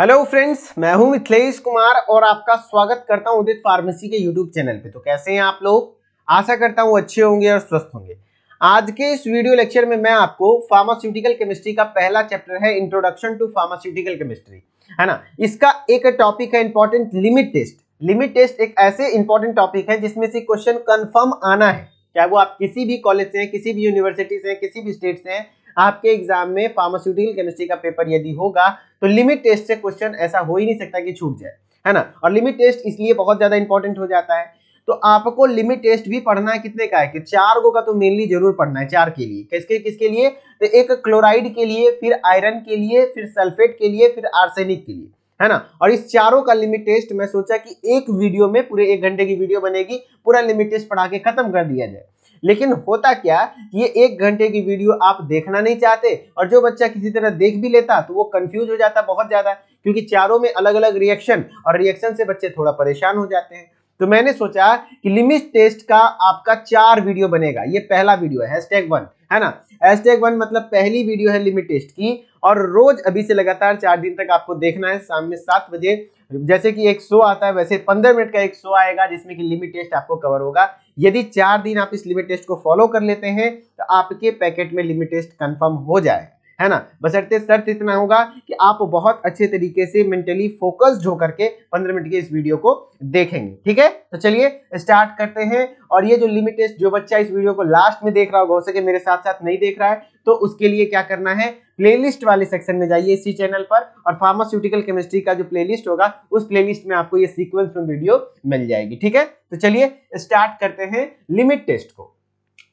hello friends मैं हूं मिथिलेश कुमार और आपका स्वागत करता हूं उदित फार्मेसी के यूट्यूब चैनल पे तो कैसे हैं आप लोग आशा करता हूं अच्छे होंगे और स्वस्थ होंगे आज के इस वीडियो लेक्चर में मैं आपको फार्मास्यूटिकल केमिस्ट्री का पहला चैप्टर है इंट्रोडक्शन टू फार्मास्यूटिकल केमिस्ट्री है ना इसका एक टॉपिक है important limit test limit test एक ऐसे इंपॉर्टेंट टॉपिक है जिसमें से क्वेश्चन कन्फर्म आना है चाहे वो आप किसी भी कॉलेज से हैं किसी भी यूनिवर्सिटी से हैं किसी भी स्टेट से हैं आपके एग्जाम में फार्मास्यूटिकल केमिस्ट्री का पेपर यदि होगा तो लिमिट टेस्ट से क्वेश्चन ऐसा हो ही नहीं सकता कि छूट जाए है ना और लिमिट टेस्ट इसलिए बहुत ज्यादा इंपॉर्टेंट हो जाता है तो आपको लिमिट टेस्ट भी पढ़ना है कितने का है कि चार गो का तो मेनली जरूर पढ़ना है चार के लिए किसके किसके लिए तो एक क्लोराइड के लिए फिर आयरन के लिए फिर सल्फेट के लिए फिर आर्सेनिक के लिए है ना और इस चारों का लिमिट टेस्ट मैं सोचा कि एक वीडियो में पूरे एक घंटे की वीडियो बनेगी पूरा लिमिट टेस्ट पढ़ा के खत्म कर दिया जाए लेकिन होता क्या ये एक घंटे की वीडियो आप देखना नहीं चाहते और जो बच्चा किसी तरह देख भी लेता तो वो कंफ्यूज हो जाता बहुत ज़्यादा क्योंकि चारों में अलग अलग रिएक्शन और रिएक्शन से बच्चे थोड़ा परेशान हो जाते हैं तो मैंने सोचा कि लिमिट टेस्ट का आपका चार वीडियो बनेगा ये पहला वीडियो है हैशटैग वन है ना हैशटैग वन मतलब पहली वीडियो है लिमिट टेस्ट की और रोज अभी से लगातार चार दिन तक आपको देखना है शाम में सात बजे जैसे कि एक शो आता है वैसे पंद्रह मिनट का एक शो आएगा जिसमें कि लिमिट टेस्ट आपको कवर होगा यदि चार दिन आप इस लिमिट टेस्ट को फॉलो कर लेते हैं तो आपके पैकेट में लिमिट टेस्ट कंफर्म हो जाएगा है ना बसरते शर्त इतना होगा कि आप बहुत अच्छे तरीके से मेंटली फोकस्ड होकर के पंद्रह मिनट के इस वीडियो को देखेंगे ठीक है तो चलिए स्टार्ट करते हैं और ये जो लिमिट जो बच्चा इस वीडियो को लास्ट में देख रहा होगा हो सके मेरे साथ साथ नहीं देख रहा है तो उसके लिए क्या करना है प्लेलिस्ट वाले सेक्शन में जाइए इसी चैनल पर और फार्मास्यूटिकल केमिस्ट्री का जो प्लेलिस्ट होगा उस प्लेलिस्ट में आपको ये सीक्वेंस में वीडियो मिल जाएगी ठीक है तो चलिए स्टार्ट करते हैं लिमिट टेस्ट को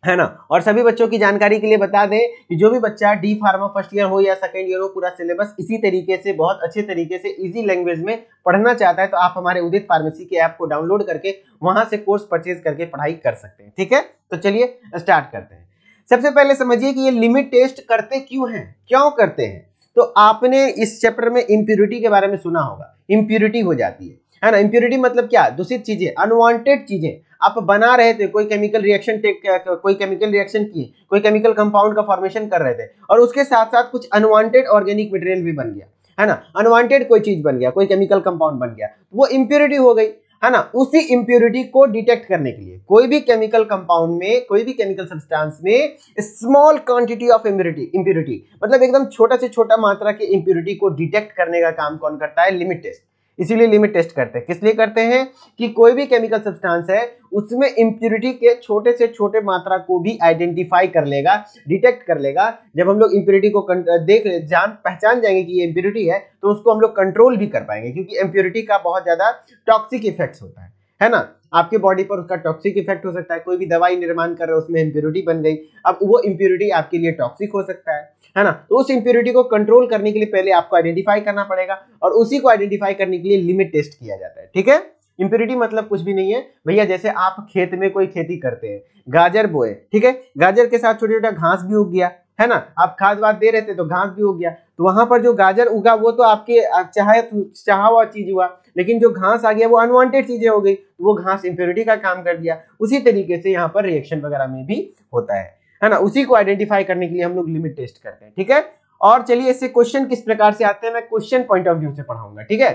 है ना और सभी बच्चों की जानकारी के लिए बता दें कि जो भी बच्चा डी फार्मा फर्स्ट ईयर हो या सेकेंड ईयर हो पूरा सिलेबस इसी तरीके से बहुत अच्छे तरीके से इजी लैंग्वेज में पढ़ना चाहता है तो आप हमारे उदित फार्मेसी के ऐप को डाउनलोड करके वहां से कोर्स परचेज करके पढ़ाई कर सकते हैं ठीक है तो चलिए स्टार्ट करते हैं सबसे पहले समझिए कि ये लिमिट टेस्ट करते क्यों हैं क्यों करते हैं तो आपने इस चैप्टर में इम्प्यूरिटी के बारे में सुना होगा इम्प्यूरिटी हो जाती है है ना इम्प्योरिटी मतलब क्या दूषित चीजें अनवांटेड चीजें आप बना रहे थे कोई केमिकल रिएक्शन टेक कोई केमिकल रिएक्शन किए कोई केमिकल कंपाउंड का फॉर्मेशन कर रहे थे और उसके साथ साथ कुछ अनवांटेड ऑर्गेनिक मटेरियल भी बन गया है ना अनवांटेड कोई चीज बन गया कोई केमिकल कंपाउंड बन गया वो इम्प्योरिटी हो गई है ना उसी इम्प्योरिटी को डिटेक्ट करने के लिए कोई भी केमिकल कंपाउंड में कोई भी केमिकल सब्सटेंस में small quantity of impurity impurity मतलब एकदम छोटा से छोटा मात्रा की इम्प्योरिटी को डिटेक्ट करने का काम कौन करता है लिमिट टेस्ट इसीलिए लिमिट टेस्ट करते हैं किस लिए करते हैं कि कोई भी केमिकल सब्सटेंस है उसमें इंप्योरिटी के छोटे से छोटे मात्रा को भी आइडेंटिफाई कर लेगा डिटेक्ट कर लेगा जब हम लोग इंप्योरिटी को देख जान पहचान जाएंगे कि ये इंप्योरिटी है तो उसको हम लोग कंट्रोल भी कर पाएंगे क्योंकि इंप्योरिटी का बहुत ज़्यादा टॉक्सिक इफेक्ट होता है है ना आपके बॉडी पर उसका टॉक्सिक इफेक्ट हो सकता है कोई भी दवाई निर्माण कर रहे हो उसमें इम्प्योरिटी बन गई अब वो इम्प्योरिटी आपके लिए टॉक्सिक हो सकता है है ना तो उस इम्प्योरिटी को कंट्रोल करने के लिए पहले आपको आइडेंटिफाई करना पड़ेगा और उसी को आइडेंटिफाई करने के लिए लिमिट टेस्ट किया जाता है ठीक है इम्प्योरिटी मतलब कुछ भी नहीं है भैया जैसे आप खेत में कोई खेती करते हैं गाजर बोए ठीक है गाजर के साथ छोटा छोटा घास भी उग गया है ना आप खाद वाद दे रहे थे तो घास भी उग गया तो वहां पर जो गाजर उगा वो तो आपके चाहे तो चाह हुआ चीज हुआ लेकिन जो घास आ गया वो अनवांटेड चीजें हो गई वो घास इंप्योरिटी का काम कर दिया उसी तरीके से यहाँ पर रिएक्शन वगैरह में भी होता है है ना उसी को आइडेंटिफाई करने के लिए हम लोग लिमिट टेस्ट करते हैं ठीक है और चलिए इससे क्वेश्चन किस प्रकार से आते हैं मैं क्वेश्चन पॉइंट ऑफ व्यू से पढ़ाऊंगा ठीक है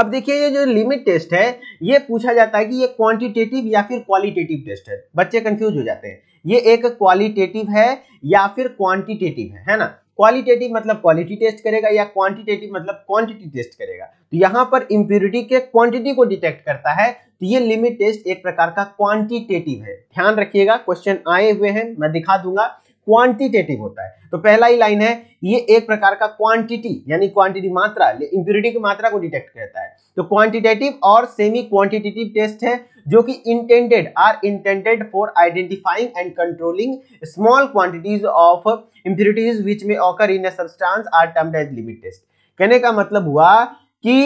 अब देखिए ये जो लिमिट टेस्ट है ये पूछा जाता है कि ये क्वांटिटेटिव या फिर क्वालिटेटिव टेस्ट है बच्चे कंफ्यूज हो जाते हैं ये एक क्वालिटेटिव है या फिर क्वांटिटेटिव है है ना क्वालिटेटिव मतलब क्वालिटी टेस्ट करेगा या क्वांटिटेटिव मतलब क्वांटिटी टेस्ट करेगा तो यहाँ पर इम्प्योरिटी के क्वांटिटी को डिटेक्ट करता है तो ये लिमिट टेस्ट एक प्रकार का क्वांटिटेटिव है ध्यान रखिएगा क्वेश्चन आए हुए हैं मैं दिखा दूंगा क्वांटिटेटिव होता है तो पहला ही लाइन है ये एक प्रकार का क्वांटिटी यानी क्वांटिटी मात्रा इंप्योरिटी की मात्रा को डिटेक्ट करता है तो क्वांटिटेटिव और सेमी क्वांटिटेटिव टेस्ट है जो कि intended are intended for identifying and controlling small quantities of impurities which may occur in substance are termed as limit test कहने का मतलब हुआ कि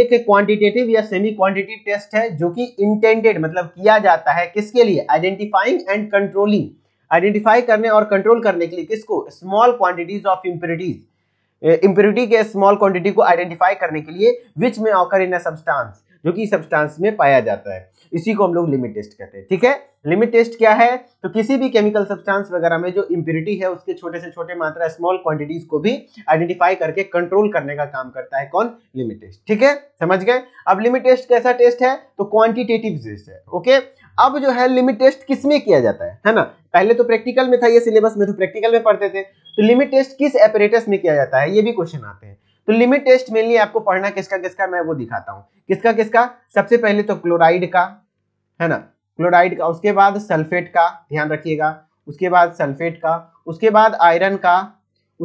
एक क्वांटिटेटिव या सेमी क्वांटिटेटिव टेस्ट है जो कि इंटेंडेड मतलब किया जाता है किसके लिए आइडेंटिफाइंग एंड कंट्रोलिंग आइडेंटिफाई करने और कंट्रोल करने के लिए किसको small quantities of impurities impurity के स्मॉल क्वांटिटी को आइडेंटिफाई करने के लिए विच में ऑकर इन सब्सटेंस जो कि सब्सटेंस में पाया जाता है इसी को हम लोग लिमिट टेस्ट कहते हैं ठीक है लिमिट टेस्ट क्या है तो किसी भी केमिकल सब्सटेंस वगैरह में जो इम्प्यूरिटी है उसके छोटे से छोटे मात्रा स्मॉल क्वांटिटीज को भी आइडेंटिफाई करके कंट्रोल करने का काम करता है कौन लिमिट टेस्ट ठीक है समझ गए अब लिमिट टेस्ट कैसा टेस्ट है तो क्वांटिटेटिव टेस्ट है ओके अब जो है लिमिट टेस्ट किस में किया जाता है है ना पहले तो प्रैक्टिकल में था ये सिलेबस में तो प्रैक्टिकल में पढ़ते थे तो लिमिट टेस्ट किस एपरेटस में किया जाता है ये भी क्वेश्चन आते हैं तो लिमिट टेस्ट मेनली आपको पढ़ना किसका किसका मैं वो दिखाता हूँ किसका किसका सबसे पहले तो क्लोराइड का है ना क्लोराइड का उसके बाद सल्फेट का ध्यान रखिएगा उसके बाद सल्फेट का उसके बाद आयरन का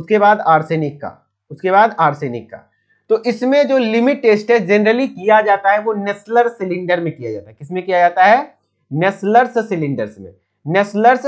उसके बाद आर्सेनिक का उसके बाद आर्सेनिक का तो इसमें जो लिमिट टेस्ट है जनरली किया जाता है वो नेस्लर सिलेंडर में किया जाता है किसमें किया जाता है नेस्लर्स सिलेंडर्स में नेस्लर्स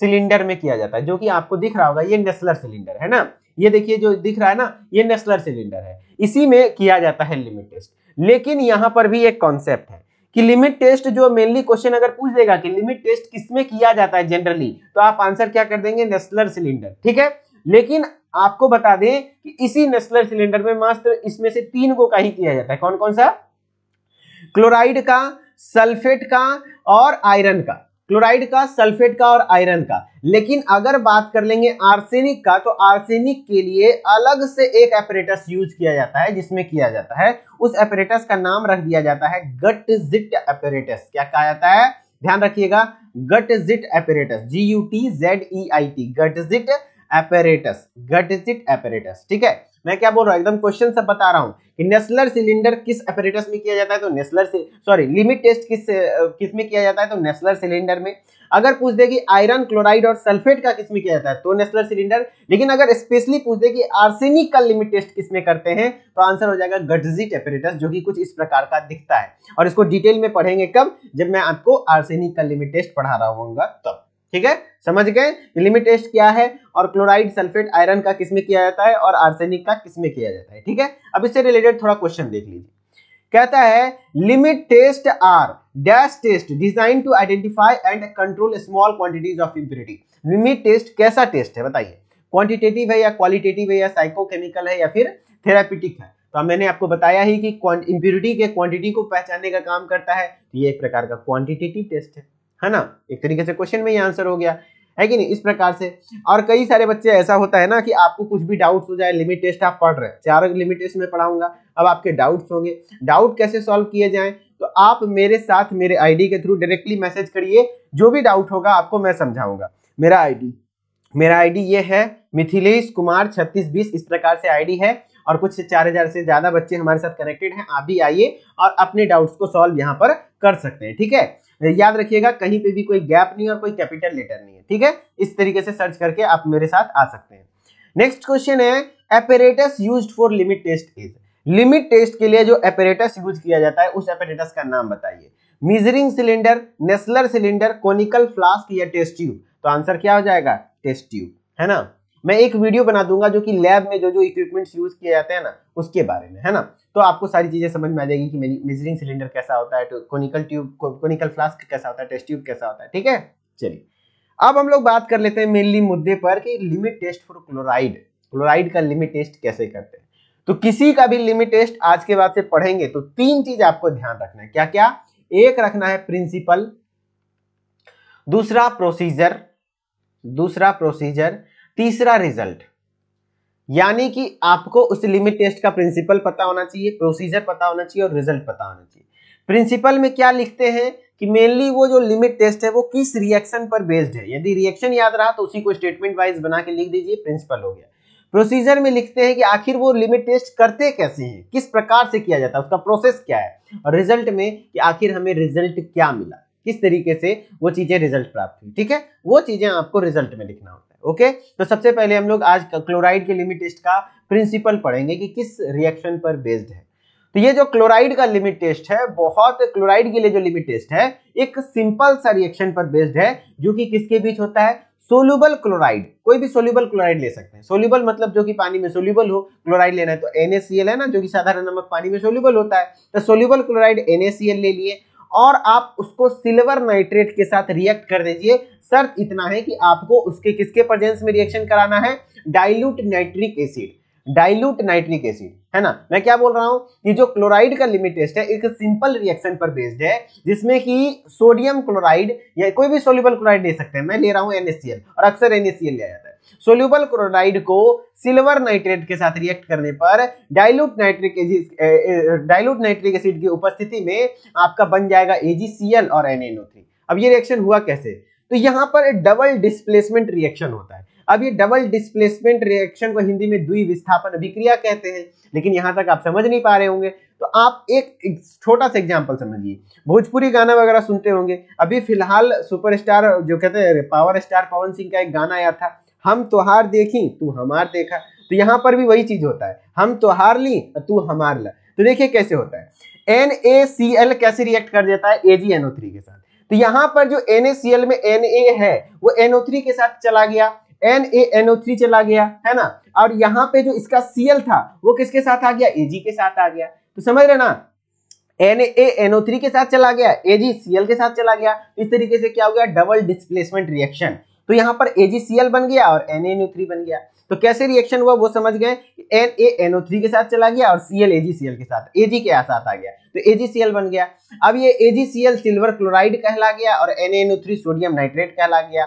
सिलेंडर में किया जाता है जो कि आपको दिख रहा होगा ये नेस्लर सिलेंडर है ना ये देखिए जो दिख रहा है ना ये नेस्लर सिलेंडर है इसी में किया जाता है लिमिट टेस्ट लेकिन यहाँ पर भी एक कॉन्सेप्ट है कि लिमिट टेस्ट जो मेनली क्वेश्चन अगर पूछ देगा कि लिमिट टेस्ट किसमें किया जाता है जनरली तो आप आंसर क्या कर देंगे नेस्लर सिलेंडर ठीक है लेकिन आपको बता दें कि इसी नेस्लर सिलेंडर में मात्र इसमें से तीन को का ही किया जाता है कौन कौन सा क्लोराइड का सल्फेट का और आयरन का क्लोराइड का सल्फेट का और आयरन का लेकिन अगर बात कर लेंगे आर्सेनिक का तो आर्सेनिक के लिए अलग से एक एपरेटस यूज किया जाता है जिसमें किया जाता है उस एपरेटस का नाम रख दिया जाता है गट जिट एपरेटस क्या कहा जाता है ध्यान रखिएगा Gutzeit apparatus G U T Z E I T Gutzeit apparatus Gutzeit apparatus ठीक है मैं क्या बोल रहा हूँ एकदम क्वेश्चन से बता रहा हूँ कि नेस्लर सिलेंडर किस अपरेटस में किया जाता है तो नेस्लर से सॉरी लिमिट टेस्ट किस किस में किया जाता है तो नेस्लर सिलेंडर में अगर पूछ दे कि आयरन क्लोराइड और सल्फेट का किस में किया जाता है तो नेस्लर सिलेंडर लेकिन अगर स्पेशली पूछ दे कि आर्सेनिक का लिमिट टेस्ट किस में करते हैं तो आंसर हो जाएगा गटजिट एपरेटस जो कि कुछ इस प्रकार का दिखता है और इसको डिटेल में पढ़ेंगे कब जब मैं आपको आर्सेनिक का लिमिट टेस्ट पढ़ा रहा हूँ तब ठीक है समझ गए लिमिट टेस्ट क्या है और क्लोराइड सल्फेट आयरन का किसमें किया जाता है और आर्सेनिक का किसमें किया जाता है ठीक है अब इससे रिलेटेड थोड़ा क्वेश्चन देख लीजिए कहता है limit test are dash test designed to identify and control small quantities of impurity limit test कैसा टेस्ट है बताइए क्वांटिटेटिव है या क्वालिटेटिव है या साइकोकेमिकल है या फिर थेरापिटिक है तो मैंने आपको बताया ही कि इम्प्योरिटी के क्वांटिटी को पहचानने का काम करता है तो ये एक प्रकार का क्वांटिटेटिव टेस्ट है है ना एक तरीके से क्वेश्चन में ही आंसर हो गया है कि नहीं इस प्रकार से और कई सारे बच्चे ऐसा होता है ना कि आपको कुछ भी डाउट हो जाए लिमिट टेस्ट आप पढ़ रहे हैं चार लिमिट टेस्ट में पढ़ाऊंगा अब आपके डाउट्स होंगे डाउट कैसे सॉल्व किए जाए तो आप मेरे साथ मेरे आईडी के थ्रू डायरेक्टली मैसेज करिए जो भी डाउट होगा आपको मैं समझाऊंगा मेरा आईडी मेरा आईडी ये है मिथिलेश कुमार छत्तीस बीस इस प्रकार से आईडी है और कुछ चार हजार से ज्यादा बच्चे हमारे साथ कनेक्टेड हैं आप भी आइए और अपने डाउट्स को सॉल्व यहाँ पर कर सकते हैं ठीक है याद रखिएगा कहीं पे भी कोई गैप नहीं और कोई कैपिटल लेटर नहीं है ठीक है इस तरीके से सर्च करके आप मेरे साथ आ सकते हैं नेक्स्ट क्वेश्चन है apparatus use for limit test is limit test के लिए जो एपेरेटस यूज किया जाता है उस एपेरेटस का नाम बताइए measuring cylinder Nessler cylinder conical flask या टेस्ट ट्यूब तो आंसर क्या हो जाएगा टेस्ट ट्यूब है ना मैं एक वीडियो बना दूंगा जो कि लैब में जो जो इक्विपमेंट्स यूज किए जाते हैं ना उसके बारे में है ना तो आपको सारी चीजें समझ में आ जाएगी कि मेजरिंग सिलेंडर कैसा होता है तो कोनिकल ट्यूब कोनिकल फ्लास्क कैसा होता है टेस्ट ट्यूब कैसा होता है ठीक है चलिए अब हम लोग बात कर लेते हैं मेनली मुद्दे पर कि limit test for chloride chloride का लिमिट टेस्ट कैसे करते हैं तो किसी का भी लिमिट टेस्ट आज के बाद से पढ़ेंगे तो तीन चीज आपको ध्यान रखना है क्या क्या एक रखना है प्रिंसिपल दूसरा प्रोसीजर दूसरा प्रोसीजर तीसरा रिजल्ट यानी कि आपको उस लिमिट टेस्ट का प्रिंसिपल पता होना चाहिए प्रोसीजर पता होना चाहिए और रिजल्ट पता होना चाहिए प्रिंसिपल में क्या लिखते हैं कि मेनली वो जो लिमिट टेस्ट है वो किस रिएक्शन पर बेस्ड है यदि रिएक्शन याद रहा तो उसी को स्टेटमेंट वाइज बना के लिख दीजिए प्रिंसिपल हो गया प्रोसीजर में लिखते हैं कि आखिर वो लिमिट टेस्ट करते कैसे हैं किस प्रकार से किया जाता है उसका प्रोसेस क्या है और रिजल्ट में कि आखिर हमें रिजल्ट क्या मिला किस तरीके से वो चीजें रिजल्ट प्राप्त हुई ठीक है वो चीजें आपको रिजल्ट में लिखना होगा ओके तो सबसे पहले हम लोग आज क्लोराइड के लिमिट टेस्ट का प्रिंसिपल पढ़ेंगे कि किस रिएक्शन पर बेस्ड है तो ये जो क्लोराइड का लिमिट टेस्ट है बहुत क्लोराइड के लिए जो लिमिट टेस्ट है एक सिंपल सा रिएक्शन पर बेस्ड है जो कि किसके बीच होता है सोल्यूबल क्लोराइड कोई भी सोल्यूबल क्लोराइड ले सकते हैं सोल्यूबल मतलब जो कि पानी में सोल्यूबल हो क्लोराइड लेना है तो एनएसीएल है ना जो कि साधारण नमक पानी में सोल्यूबल होता है तो सोल्यूबल क्लोराइड NaCl ले लिए और आप उसको सिल्वर नाइट्रेट के साथ रिएक्ट कर दीजिए शर्त इतना है कि आपको उसके किसके प्रजेंस में रिएक्शन कराना है dilute nitric acid dilute nitric acid है ना मैं क्या बोल रहा हूँ कि जो क्लोराइड का लिमिट टेस्ट है एक सिंपल रिएक्शन पर बेस्ड है जिसमें कि सोडियम क्लोराइड या कोई भी सोल्यूबल क्लोराइड ले सकते हैं मैं ले रहा हूं एनएससीएल और अक्सर एनएससीएल लिया जाता है सोल्यूबल क्लोराइड को सिल्वर नाइट्रेट के साथ रिएक्ट करने पर dilute nitric dilute nitric acid की उपस्थिति में आपका बन जाएगा एजीसीएल और एनएनओ अब ये रिएक्शन हुआ कैसे तो यहाँ पर डबल डिस्प्लेसमेंट रिएक्शन होता है अब ये डबल डिस्प्लेसमेंट रिएक्शन को हिंदी में द्वि विस्थापन अभिक्रिया कहते हैं लेकिन यहाँ तक आप समझ नहीं पा रहे होंगे तो आप एक छोटा सा एग्जांपल समझिए भोजपुरी गाना वगैरह सुनते होंगे अभी फिलहाल सुपरस्टार जो कहते हैं पावर स्टार पवन सिंह का एक गाना आया था हम तोहार देखी तू हमार देखा तो यहाँ पर भी वही चीज होता है हम तोहार ली तू हमार ला तो देखिए कैसे होता है एन ए सी एल कैसे रिएक्ट कर देता है ए जी एनओ थ्री के साथ तो यहाँ पर जो एन ए सी एल में एन ए है वो एनओ थ्री के साथ चला गया एन ए एनओ थ्री चला गया है ना और यहाँ पे जो इसका सी एल था वो किसके साथ आ गया ए जी के साथ आ गया तो समझ रहे ना एन ए एनओ थ्री के साथ चला गया ए जी सी एल के साथ चला गया इस तरीके से क्या हो गया डबल डिस्प्लेसमेंट रिएक्शन तो यहाँ पर AgCl बन गया और NaNO3 बन गया तो कैसे रिएक्शन हुआ वो समझ गए NaNO3 के साथ चला गया और Cl AgCl के साथ Ag के साथ आ गया तो AgCl बन गया अब ये AgCl सिल्वर क्लोराइड कहला गया और NaNO3 सोडियम नाइट्रेट कहला गया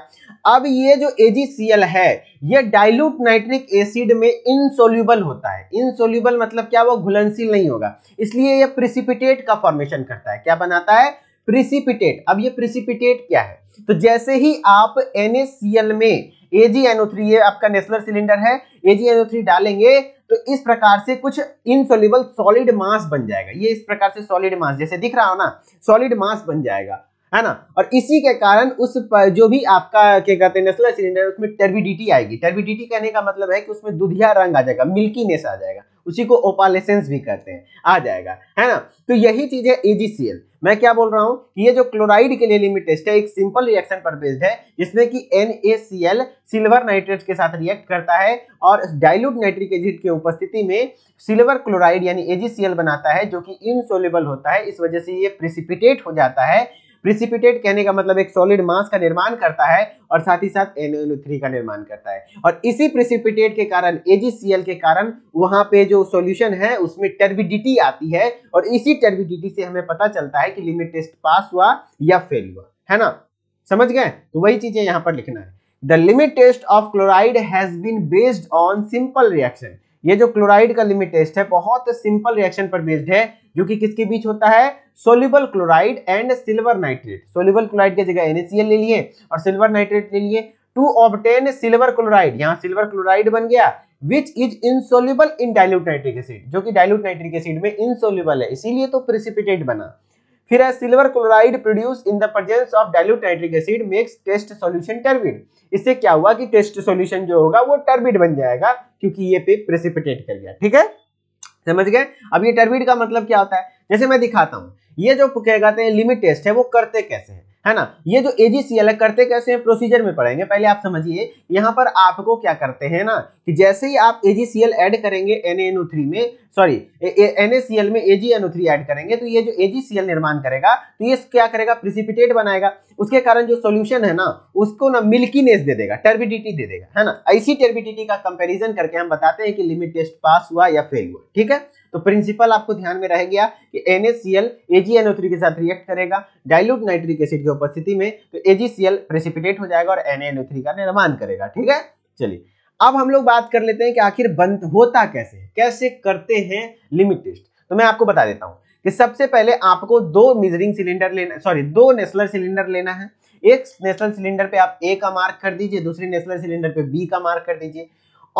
अब ये जो AgCl है ये डाइल्यूट नाइट्रिक एसिड में इनसोल्यूबल होता है इनसोल्यूबल मतलब क्या वो घुलनशील नहीं होगा इसलिए यह प्रिसिपिटेट का फॉर्मेशन करता है क्या बनाता है प्रिसिपिटेट अब ये प्रिसिपिटेट क्या है तो जैसे ही आप NaCl में AgNO3 ये आपका नेशनल सिलेंडर है AgNO3 डालेंगे तो इस प्रकार से कुछ इनसोल्यूबल सॉलिड मास बन जाएगा ये इस प्रकार से सॉलिड मास जैसे दिख रहा हो ना सॉलिड मास बन जाएगा है ना और इसी के कारण उस पर जो भी आपका क्या कहते हैं नेशनल सिलेंडर उसमें टर्बिडिटी आएगी टर्बिडिटी कहने का मतलब है कि उसमें दुधिया रंग आ जाएगा मिल्कीनेस आ जाएगा उसी को ओपालेसेंस भी कहते हैं आ जाएगा है ना तो यही चीज है एजीसीएल मैं क्या बोल रहा हूँ कि ये जो क्लोराइड के लिए लिमिट टेस्ट है एक सिंपल रिएक्शन पर बेस्ड है जिसमें कि NaCl सिल्वर नाइट्रेट के साथ रिएक्ट करता है और डाइल्यूट नाइट्रिक एसिड की उपस्थिति में सिल्वर क्लोराइड यानी AgCl बनाता है जो कि इनसोलेबल होता है इस वजह से ये प्रिसिपिटेट हो जाता है प्रिसिपिटेट कहने का मतलब एक सॉलिड मास का निर्माण करता है और साथ ही साथ एन एन थ्री का निर्माण करता है और इसी प्रिसिपिटेट के कारण एजीसीएल के कारण वहां पे जो सॉल्यूशन है उसमें टर्बिडिटी आती है और इसी टर्बिडिटी से हमें पता चलता है कि लिमिट टेस्ट पास हुआ या फेल हुआ है ना समझ गए तो वही चीजें यहाँ पर लिखना है the limit test of chloride has been based on simple reaction ये जो क्लोराइड का लिमिट टेस्ट है बहुत सिंपल रिएक्शन पर बेस्ड है जो कि किसके बीच होता है soluble chloride and silver nitrate soluble chloride की जगह एनएसीएल ले लिए और सिल्वर नाइट्रेट ले लिए टू ऑबटेन सिल्वर क्लोराइड यहाँ सिल्वर क्लोराइड बन गया which is insoluble in dilute nitric acid जो कि डायल्यूट नाइट्रिक एसिड में इनसोल्यूबल है इसीलिए तो प्रिसिपिटेट बना फिर है silver chloride produce in the presence of dilute nitric acid makes test solution turbid इससे क्या हुआ कि टेस्ट सॉल्यूशन जो होगा वो टर्बिड बन जाएगा क्योंकि ये पे प्रेसिपिटेट कर गया ठीक है समझ गए अब ये टर्बिड का मतलब क्या होता है जैसे मैं दिखाता हूँ ये जो कहते हैं लिमिट टेस्ट है वो करते कैसे है है ना ये जो एजीसीएल करते कैसे हैं प्रोसीजर में पढ़ेंगे पहले आप समझिए यहाँ पर आपको क्या करते हैं ना कि जैसे ही आप एजीसीएल एड करेंगे एन में sorry N A C L में थ्री एड करेंगे तो ये जो एजीसीएल निर्माण करेगा तो ये क्या करेगा प्रिसिपिटेट बनाएगा उसके कारण जो सोल्यूशन है ना उसको ना मिल्कीनेस दे देगा टर्बिडिटी दे देगा है ना ऐसी टर्बिडिटी का कंपेरिजन करके हम बताते हैं कि लिमिट टेस्ट पास हुआ या फेल हुआ ठीक है तो प्रिंसिपल आपको ध्यान में रह गया कि NaCl AgNO3 के साथ रिएक्ट करेगा डाइल्यूट नाइट्रिक एसिड की उपस्थिति में तो AgCl प्रेसिपिटेट हो जाएगा और NaNO3 का निर्माण करेगा ठीक है चलिए अब हम लोग बात कर लेते हैं कि आखिर बंद होता कैसे कैसे करते हैं लिमिट टेस्ट तो मैं आपको बता देता हूं कि सबसे पहले आपको दो मेजरिंग सिलेंडर लेना सॉरी दो नेस्लर सिलेंडर लेना है एक नेशनल सिलेंडर पे आप ए का मार्क कर दीजिए दूसरे नेशनल सिलेंडर पे बी का मार्क कर दीजिए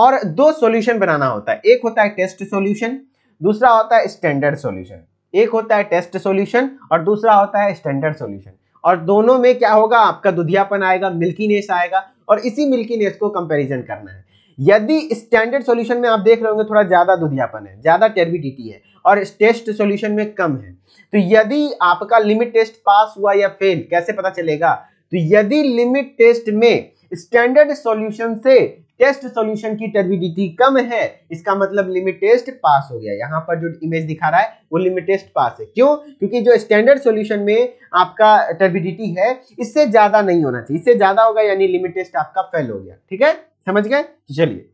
और दो सॉल्यूशन बनाना होता है एक होता है टेस्ट सॉल्यूशन दूसरा होता है स्टैंडर्ड सॉल्यूशन एक होता है टेस्ट सॉल्यूशन और दूसरा होता है स्टैंडर्ड सॉल्यूशन और दोनों में क्या होगा आपका दुधियापन आएगा मिल्कीनेस आएगा और इसी मिल्कीनेस को कंपैरिजन करना है यदि स्टैंडर्ड सॉल्यूशन में आप देख रहे होंगे थोड़ा ज़्यादा दुधियापन है ज़्यादा टर्बिडिटी है और टेस्ट सॉल्यूशन में कम है तो यदि आपका लिमिट टेस्ट पास हुआ या फेल कैसे पता चलेगा तो यदि लिमिट टेस्ट में स्टैंडर्ड सॉल्यूशन से टेस्ट सॉल्यूशन की टर्बिडिटी कम है इसका मतलब लिमिट टेस्ट पास हो गया यहाँ पर जो इमेज दिखा रहा है वो लिमिट टेस्ट पास है क्यों क्योंकि जो स्टैंडर्ड सॉल्यूशन में आपका टर्बिडिटी है इससे ज्यादा नहीं होना चाहिए इससे ज्यादा होगा यानी लिमिट टेस्ट आपका फेल हो गया ठीक है समझ गए तो चलिए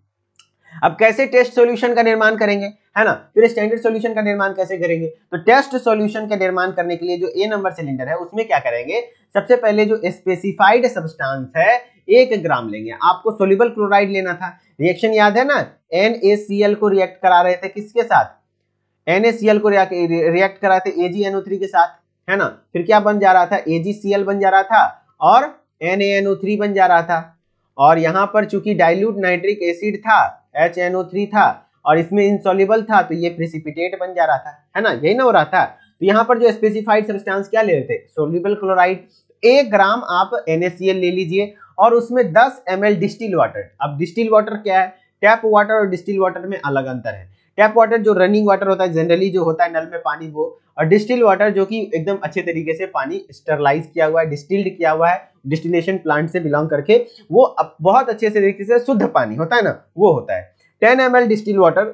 अब कैसे टेस्ट सॉल्यूशन का निर्माण करेंगे है ना फिर स्टैंडर्ड सॉल्यूशन का निर्माण कैसे करेंगे तो टेस्ट सॉल्यूशन का निर्माण करने के लिए जो ए नंबर सिलेंडर है उसमें क्या करेंगे सबसे पहले जो स्पेसिफाइड सब्सटेंस है एक ग्राम लेंगे आपको सोल्यूबल क्लोराइड लेना था रिएक्शन याद है ना एन को रिएक्ट करा रहे थे किसके साथ एन को रिएक्ट करा रहे थे एजीएनओ के साथ है ना फिर क्या बन जा रहा था एजीसीएल बन जा रहा था और एन बन जा रहा था और यहाँ पर चूंकि डाइल्यूट नाइट्रिक एसिड था एच था और इसमें इंसॉल्यूबल था तो ये प्रिसिपिटेट बन जा रहा था है ना यही ना हो रहा था तो यहाँ पर जो स्पेसिफाइड सब्सटेंस क्या ले रहे थे सोल्यूबल क्लोराइड एक ग्राम आप एन ले लीजिए और उसमें 10 एम एल डिस्टिल वाटर अब डिस्टिल वाटर क्या है टैप वाटर और डिस्टिल वाटर में अलग अंतर है टैप वाटर जो रनिंग वाटर होता है जनरली जो होता है नल में पानी वो और डिस्टिल वाटर जो कि एकदम अच्छे तरीके से पानी स्टरलाइज किया हुआ है डिस्टिल्ड किया हुआ है डिस्टिलेशन प्लांट से बिलोंग करके वो बहुत अच्छे से तरीके से शुद्ध पानी होता है ना वो होता है टेन एम डिस्टिल वाटर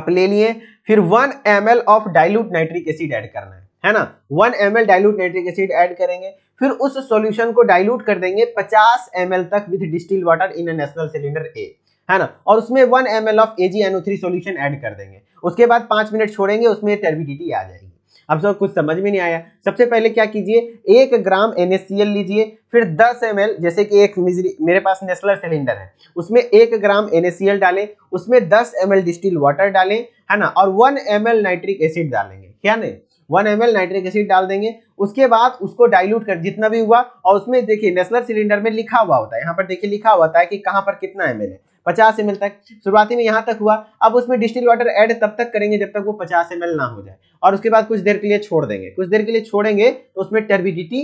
आप ले लिए फिर one M of dilute nitric acid add करना है है ना one M L dilute nitric acid add करेंगे फिर उस सॉल्यूशन को डाइल्यूट कर देंगे 50 एम तक with distil water in Nessler cylinder A है ना और उसमें one M L of A G N three solution add कर देंगे उसके बाद पांच मिनट छोड़ेंगे उसमें टर्बिडिटी आ जाएगी अब सब कुछ समझ में नहीं आया सबसे पहले क्या कीजिए एक ग्राम एन लीजिए फिर 10 एम जैसे कि एक मेरे पास नेस्लर सिलेंडर है उसमें एक ग्राम एन डालें उसमें दस एम डिस्टिल वाटर डालें है ना और वन एम नाइट्रिक एसिड डालेंगे क्या नहीं वन एम नाइट्रिक एसिड डाल देंगे उसके बाद उसको डाइल्यूट कर जितना भी हुआ और उसमें देखिए नेस्लर सिलेंडर में लिखा हुआ होता है यहाँ पर देखिए लिखा हुआ होता है कि कहाँ पर कितना एम है पचास एम तक शुरुआती में यहाँ तक हुआ अब उसमें डिस्टिल वाटर ऐड तब तक करेंगे जब तक वो पचास एम ना हो जाए और उसके बाद कुछ देर के लिए छोड़ देंगे कुछ देर के लिए छोड़ेंगे तो उसमें टर्बिडिटी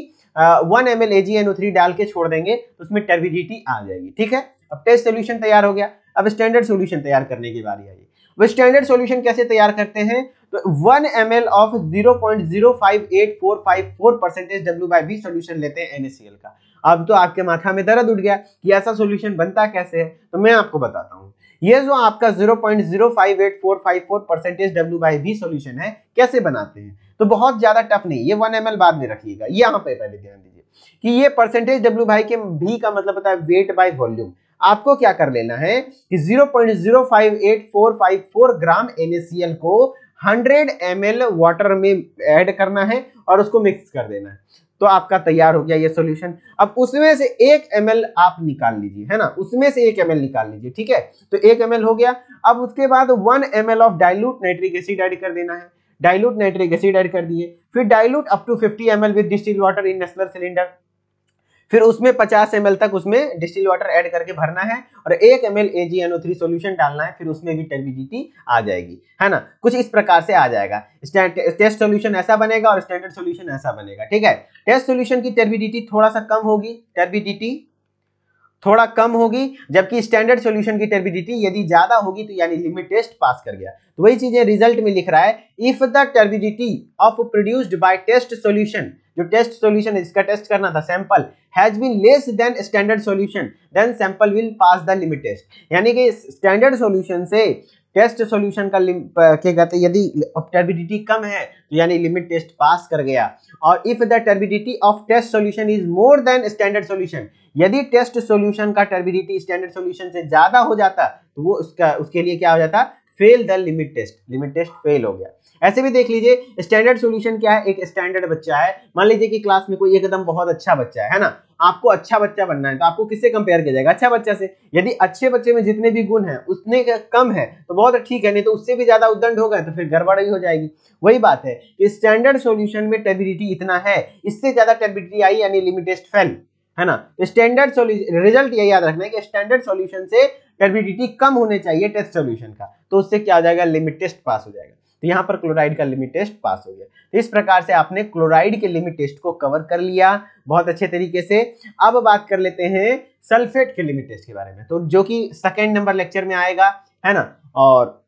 वन एम एल डाल के छोड़ देंगे तो उसमें टर्बिडिटी आ जाएगी ठीक है अब टेस्ट सोल्यूशन तैयार हो गया अब स्टैंडर्ड सोल्यूशन तैयार करने की बारी आई वो स्टैंडर्ड सोल्यूशन कैसे तैयार करते हैं तो one M L of zero point zero five eight four five four percentage W by B solution लेते हैं एनएसीएल का अब तो आपके माथा में दर्द उठ गया कि ऐसा सोल्यूशन बनता कैसे है तो मैं आपको बताता हूँ ये जो आपका 0.058454 percentage W by B solution है कैसे बनाते हैं तो बहुत ज़्यादा टफ नहीं ये वन एम बाद में रखिएगा यहाँ पे पहले ध्यान दीजिए कि ये परसेंटेज डब्ल्यू बाई के भी का मतलब होता है वेट बाय वॉल्यूम आपको क्या कर लेना है कि 0.058454 ग्राम NaCl को 100 एम वाटर में ऐड करना है और उसको मिक्स कर देना है तो आपका तैयार हो गया ये सॉल्यूशन अब उसमें से एक एम आप निकाल लीजिए है ना उसमें से एक एम निकाल लीजिए ठीक है तो एक एम हो गया अब उसके बाद one M of dilute nitric acid add कर देना है डायलूट नाइट्रिक एसिड ऐड कर दिए फिर dilute up to 50 L with distil water in Nessler cylinder फिर उसमें 50 एम तक उसमें डिस्टिल वाटर ऐड करके भरना है और एक M L A G N O three solution डालना है फिर उसमें भी टर्बिडिटी आ जाएगी है ना कुछ इस प्रकार से आ जाएगा टेस्ट सोल्यूशन ऐसा बनेगा और स्टैंडर्ड सोल्यूशन ऐसा बनेगा ठीक है टेस्ट सोल्यूशन की टर्बिडिटी थोड़ा सा कम होगी टर्बिडिटी थोड़ा कम होगी जबकि स्टैंडर्ड सॉल्यूशन की टर्बिडिटी यदि ज्यादा होगी तो यानी लिमिट टेस्ट पास कर गया तो वही चीजें रिजल्ट में लिख रहा है if the turbidity of produced by test solution जो टेस्ट सॉल्यूशन इसका टेस्ट करना था sample has been less than standard solution then sample will pass the limit test यानी कि स्टैंडर्ड सॉल्यूशन से टेस्ट सॉल्यूशन का क्या कहते हैं यदि टर्बिडिटी कम है तो यानी लिमिट टेस्ट पास कर गया और if the turbidity of test solution is more than standard solution यदि टेस्ट सॉल्यूशन का टर्बिडिटी स्टैंडर्ड सॉल्यूशन से ज्यादा हो जाता तो वो उसका उसके लिए क्या हो जाता fail the limit test limit test fail हो गया ऐसे भी देख लीजिए स्टैंडर्ड सॉल्यूशन क्या है एक स्टैंडर्ड बच्चा है मान लीजिए कि क्लास में कोई एकदम बहुत अच्छा बच्चा है, है ना आपको अच्छा बच्चा बनना है तो आपको किससे कंपेयर किया जाएगा अच्छा बच्चा से यदि अच्छे बच्चे में जितने भी गुण है उतने कम है तो बहुत ठीक है नहीं तो उससे भी ज्यादा उद्दंड हो गए तो फिर गड़बड़ ही हो जाएगी वही बात है कि स्टैंडर्ड सोल्यूशन में टेबिलिटी इतना है इससे ज्यादा टेबिलिटी आई यानी लिमिटेस्ट फेल है ना स्टैंडर्ड सॉल्यूशन रिजल्ट ये याद रखना है कि स्टैंडर्ड सॉल्यूशन से टर्बिडिटी कम होने चाहिए टेस्ट सोल्यूशन का तो उससे क्या हो जाएगा लिमिट टेस्ट पास हो जाएगा तो यहाँ पर क्लोराइड का लिमिट टेस्ट पास हो गया तो इस प्रकार से आपने क्लोराइड के लिमिट टेस्ट को कवर कर लिया बहुत अच्छे तरीके से अब बात कर लेते हैं सल्फेट के लिमिट टेस्ट के बारे में तो जो कि सेकेंड नंबर लेक्चर में आएगा है ना और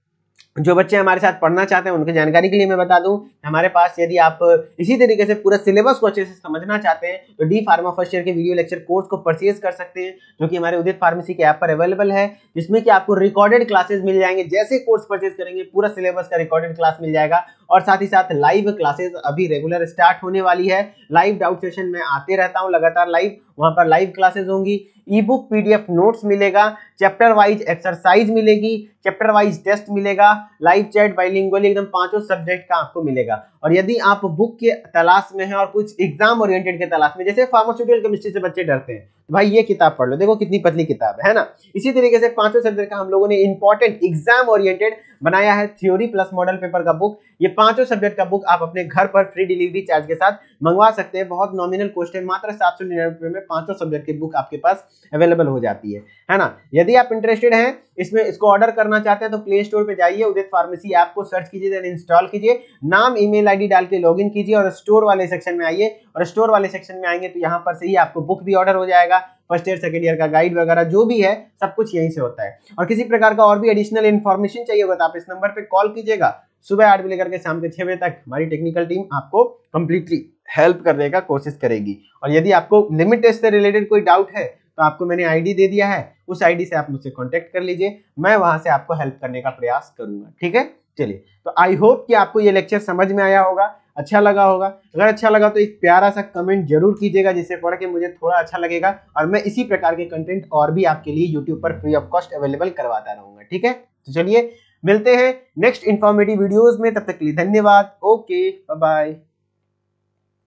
जो बच्चे हमारे साथ पढ़ना चाहते हैं उनकी जानकारी के लिए मैं बता दूं हमारे पास यदि आप इसी तरीके से पूरा सिलेबस को अच्छे से समझना चाहते हैं तो डी फार्मा फर्स्ट ईयर के वीडियो लेक्चर कोर्स को परचेज कर सकते हैं जो कि हमारे उदित फार्मेसी के ऐप पर अवेलेबल है जिसमें कि आपको रिकॉर्डेड क्लासेस मिल जाएंगे जैसे कोर्स परचेज करेंगे पूरा सिलेबस का रिकॉर्डेड क्लास मिल जाएगा और साथ ही साथ लाइव क्लासेज अभी रेगुलर स्टार्ट होने वाली है लाइव डाउट सेशन में आते रहता हूँ लगातार लाइव वहां पर लाइव क्लासेस होंगी ई बुक पीडीएफ नोट्स मिलेगा चैप्टर वाइज एक्सरसाइज मिलेगी चैप्टर वाइज टेस्ट मिलेगा लाइव चैट बाइलिंगुअली एकदम पांचों सब्जेक्ट का आपको मिलेगा और यदि आप बुक के तलाश में हैं और कुछ एग्जाम ओरिएंटेड के तलाश में जैसे फार्मास्यूटिकल केमिस्ट्री से बच्चे डरते हैं भाई ये किताब पढ़ लो देखो कितनी पतली किताब है ना इसी तरीके से पांचों सब्जेक्ट का हम लोगों ने इंपॉर्टेंट एग्जाम ओरिएंटेड बनाया है थ्योरी प्लस मॉडल पेपर का बुक ये पांचों सब्जेक्ट का बुक आप अपने घर पर फ्री डिलीवरी चार्ज के साथ मंगवा सकते हैं बहुत नॉमिनल कॉस्ट है मात्र सात सौ निन्यानवे में पांचों सब्जेक्ट की बुक आपके पास अवेलेबल हो जाती है है ना यदि आप इंटरेस्टेड हैं इसमें इसको ऑर्डर करना चाहते हैं तो प्ले स्टोर पर जाइए उदित फार्मेसी ऐप को सर्च कीजिए देन इंस्टॉल कीजिए नाम ईमेल आईडी डाल के इन कीजिए और स्टोर वाले सेक्शन में आइए और स्टोर वाले सेक्शन में आएंगे तो यहाँ पर से ही आपको बुक भी ऑर्डर हो जाएगा फर्स्ट ईयर सेकेंड ईयर का गाइड वगैरह जो भी है सब कुछ यहीं से होता है और किसी प्रकार का और भी एडिशनल इन्फॉर्मेशन चाहिए होगा तो आप इस नंबर पर कॉल कीजिएगा सुबह आठ बजे करके शाम के छह बजे तक हमारी टेक्निकल टीम आपको कंप्लीटली हेल्प करने का कोशिश करेगी और यदि आपको लिमिट टेस्ट से रिलेटेड कोई डाउट है तो आपको मैंने आईडी दे दिया है उस आईडी से आप मुझसे कॉन्टेक्ट कर लीजिए मैं वहां से आपको हेल्प करने का प्रयास करूंगा ठीक है चलिए तो आई होप कि आपको ये लेक्चर समझ में आया होगा अच्छा लगा होगा अगर अच्छा लगा तो एक प्यारा सा कमेंट जरूर कीजिएगा जिसे पढ़ के मुझे थोड़ा अच्छा लगेगा और मैं इसी प्रकार के कंटेंट और भी आपके लिए यूट्यूब पर फ्री ऑफ कॉस्ट अवेलेबल करवाता रहूंगा ठीक है तो चलिए मिलते हैं नेक्स्ट इन्फॉर्मेटिव वीडियोज में तब तक के लिए धन्यवाद ओके बाय